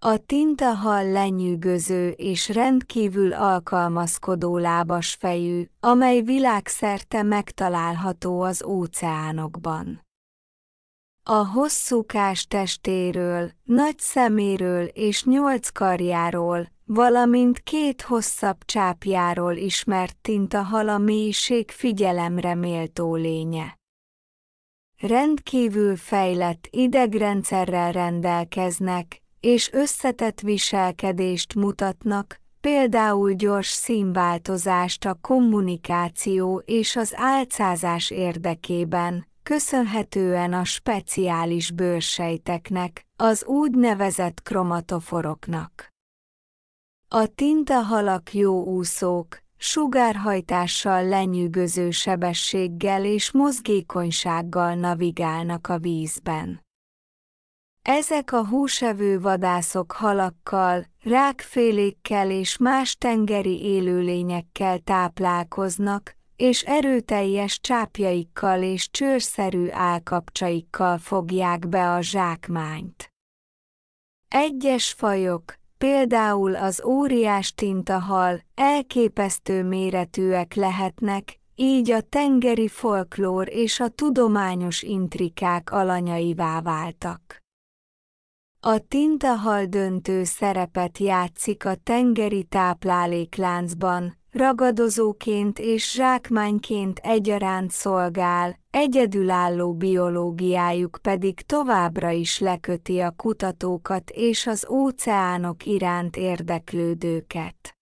A tintahal lenyűgöző és rendkívül alkalmazkodó lábas fejű, amely világszerte megtalálható az óceánokban. A hosszúkás testéről, nagy szeméről és nyolc karjáról, valamint két hosszabb csápjáról ismert tintahal a mélység figyelemre méltó lénye. Rendkívül fejlett idegrendszerrel rendelkeznek, és összetett viselkedést mutatnak, például gyors színváltozást a kommunikáció és az álcázás érdekében, köszönhetően a speciális bőrsejteknek, az úgynevezett kromatoforoknak. A tintahalak jó úszók, sugárhajtással lenyűgöző sebességgel és mozgékonysággal navigálnak a vízben. Ezek a húsevő vadászok halakkal, rákfélékkel és más tengeri élőlényekkel táplálkoznak, és erőteljes csápjaikkal és csőrszerű állkapcsaikkal fogják be a zsákmányt. Egyes fajok, például az óriás tintahal, elképesztő méretűek lehetnek, így a tengeri folklór és a tudományos intrikák alanyaivá váltak. A tintahal döntő szerepet játszik a tengeri táplálékláncban, ragadozóként és zsákmányként egyaránt szolgál, egyedülálló biológiájuk pedig továbbra is leköti a kutatókat és az óceánok iránt érdeklődőket.